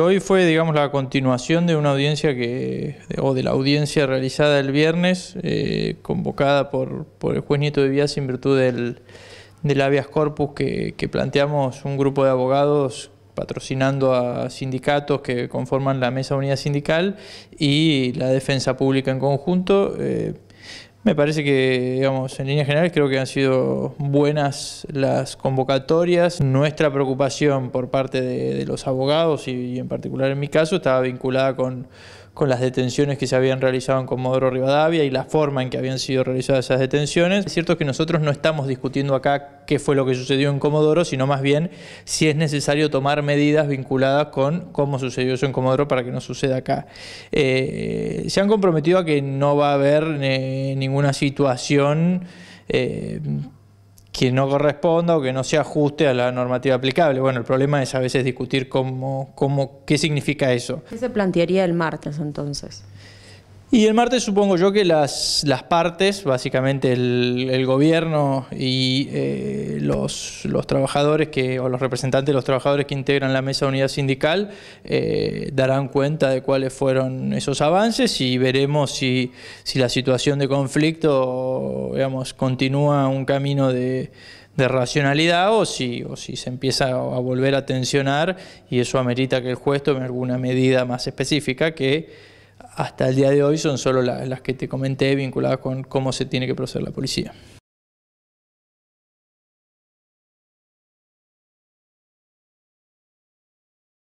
Hoy fue, digamos, la continuación de una audiencia que, o de la audiencia realizada el viernes, eh, convocada por, por, el juez Nieto de Vías en virtud del, del habeas corpus que, planteamos un grupo de abogados patrocinando a sindicatos que conforman la Mesa unidad Sindical y la Defensa Pública en conjunto. Eh, me parece que, digamos, en líneas generales creo que han sido buenas las convocatorias. Nuestra preocupación por parte de, los abogados y, en particular en mi caso estaba vinculada con, con las detenciones que se habían realizado en Comodoro Rivadavia y la forma en que habían sido realizadas esas detenciones. Es cierto que nosotros no estamos discutiendo acá qué fue lo que sucedió en Comodoro, sino más bien si es necesario tomar medidas vinculadas con cómo sucedió eso en Comodoro para que no suceda acá. Eh, se han comprometido a que no va a haber eh, ninguna situación eh, que no corresponda o que no se ajuste a la normativa aplicable. Bueno, el problema es a veces discutir cómo, cómo, qué significa eso. ¿Qué se plantearía el martes entonces? Y el martes supongo yo que las, las partes, básicamente el, gobierno y eh, los, los, trabajadores que, o los representantes de los trabajadores que integran la mesa de unidad sindical, eh, darán cuenta de cuáles fueron esos avances y veremos si, si la situación de conflicto continúa un camino de, racionalidad o si, o si se empieza a volver a tensionar y eso amerita que el juez tome alguna medida más específica que hasta el día de hoy son solo las que te comenté vinculadas con cómo se tiene que proceder la policía.